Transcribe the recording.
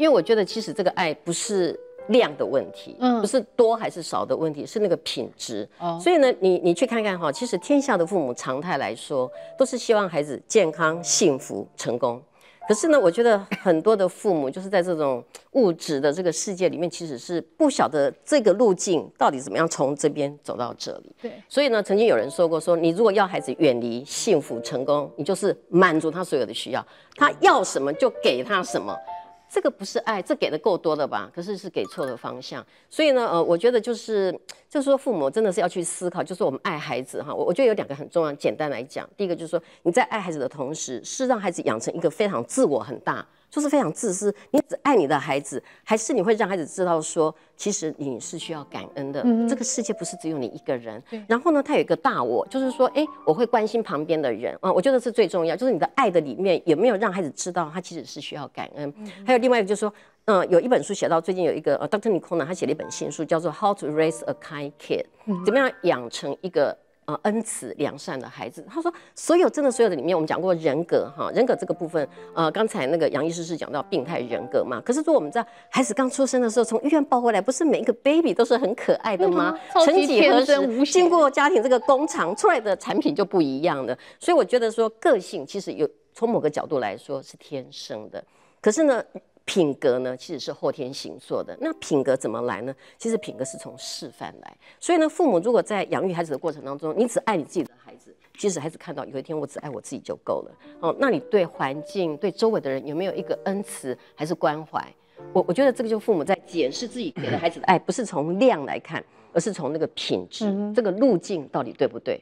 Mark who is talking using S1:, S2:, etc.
S1: 因为我觉得，其实这个爱不是量的问题，嗯，不是多还是少的问题，是那个品质。哦，所以呢，你你去看看哈，其实天下的父母常态来说，都是希望孩子健康、幸福、成功。可是呢，我觉得很多的父母就是在这种物质的这个世界里面，其实是不晓得这个路径到底怎么样从这边走到这里。对。所以呢，曾经有人说过，说你如果要孩子远离幸福成功，你就是满足他所有的需要，他要什么就给他什么。这个不是爱，这给的够多了吧？可是是给错了方向。所以呢，呃，我觉得就是，就是说父母真的是要去思考，就是我们爱孩子哈。我我觉得有两个很重要，简单来讲，第一个就是说你在爱孩子的同时，是让孩子养成一个非常自我很大。就是非常自私，你只爱你的孩子，还是你会让孩子知道说，其实你是需要感恩的。嗯，这个世界不是只有你一个人。然后呢，他有一个大我，就是说，哎，我会关心旁边的人。啊，我觉得是最重要。就是你的爱的里面有没有让孩子知道，他其实是需要感恩。嗯。还有另外一个，就是说，嗯，有一本书写到，最近有一个呃，Dr. Nicole，他写了一本新书，叫做《How to Raise a Kind Kid》，怎么样养成一个。呃，恩慈良善的孩子，他说，所有真的所有的里面，我们讲过人格哈，人格这个部分，呃，刚才那个杨医师是讲到病态人格嘛，可是说我们知道，孩子刚出生的时候从医院抱回来，不是每一个 baby 都是很可爱的吗？成几何生，经过家庭这个工厂出来的产品就不一样的，所以我觉得说个性其实有从某个角度来说是天生的，可是呢。品格呢，其实是后天形做的。那品格怎么来呢？其实品格是从示范来。所以呢，父母如果在养育孩子的过程当中，你只爱你自己的孩子，即使孩子看到有一天我只爱我自己就够了哦，那你对环境、对周围的人有没有一个恩慈还是关怀？我我觉得这个就父母在检视自己给了孩子的爱，不是从量来看，而是从那个品质，这个路径到底对不对？